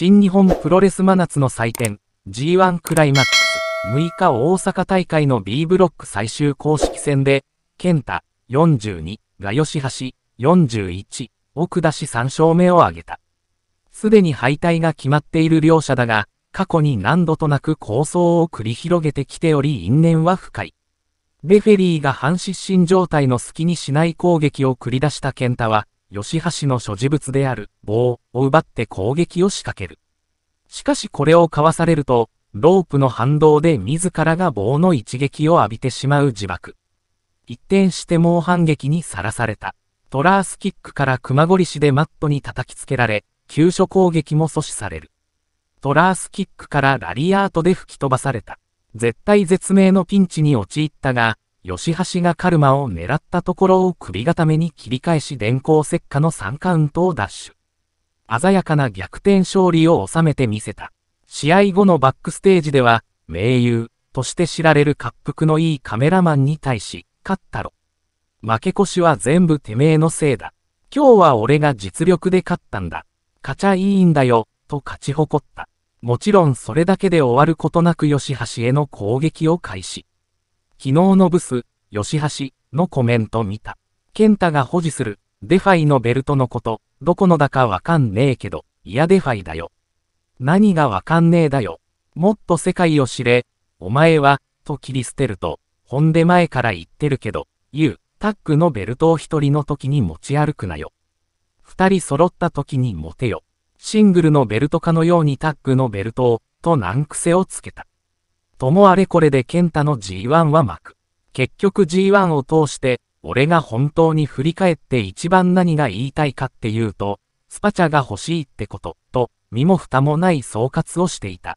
新日本プロレス真夏の祭典 G1 クライマックス6日大阪大会の B ブロック最終公式戦で、健太42が吉橋41奥出し3勝目を挙げた。すでに敗退が決まっている両者だが、過去に何度となく構想を繰り広げてきており因縁は深い。レフェリーが半失神状態の隙にしない攻撃を繰り出した健太は、吉橋の所持物である棒を奪って攻撃を仕掛ける。しかしこれをかわされると、ロープの反動で自らが棒の一撃を浴びてしまう自爆。一転して猛反撃にさらされた。トラースキックから熊ごりしでマットに叩きつけられ、急所攻撃も阻止される。トラースキックからラリアートで吹き飛ばされた。絶体絶命のピンチに陥ったが、吉橋がカルマを狙ったところを首固めに切り返し電光石火の3カウントを奪取。鮮やかな逆転勝利を収めてみせた。試合後のバックステージでは、名優として知られる滑覆のいいカメラマンに対し、勝ったろ。負け越しは全部てめえのせいだ。今日は俺が実力で勝ったんだ。勝ちゃいいんだよ、と勝ち誇った。もちろんそれだけで終わることなく吉橋への攻撃を開始。昨日のブス、吉橋のコメント見た。健太が保持する、デファイのベルトのこと、どこのだかわかんねえけど、いやデファイだよ。何がわかんねえだよ。もっと世界を知れ、お前は、と切り捨てると、ほんで前から言ってるけど、言う、タックのベルトを一人の時に持ち歩くなよ。二人揃った時にモテよ。シングルのベルトかのようにタックのベルトを、と難癖をつけた。ともあれこれで健太の G1 は巻く。結局 G1 を通して、俺が本当に振り返って一番何が言いたいかっていうと、スパチャが欲しいってこと、と、身も蓋もない総括をしていた。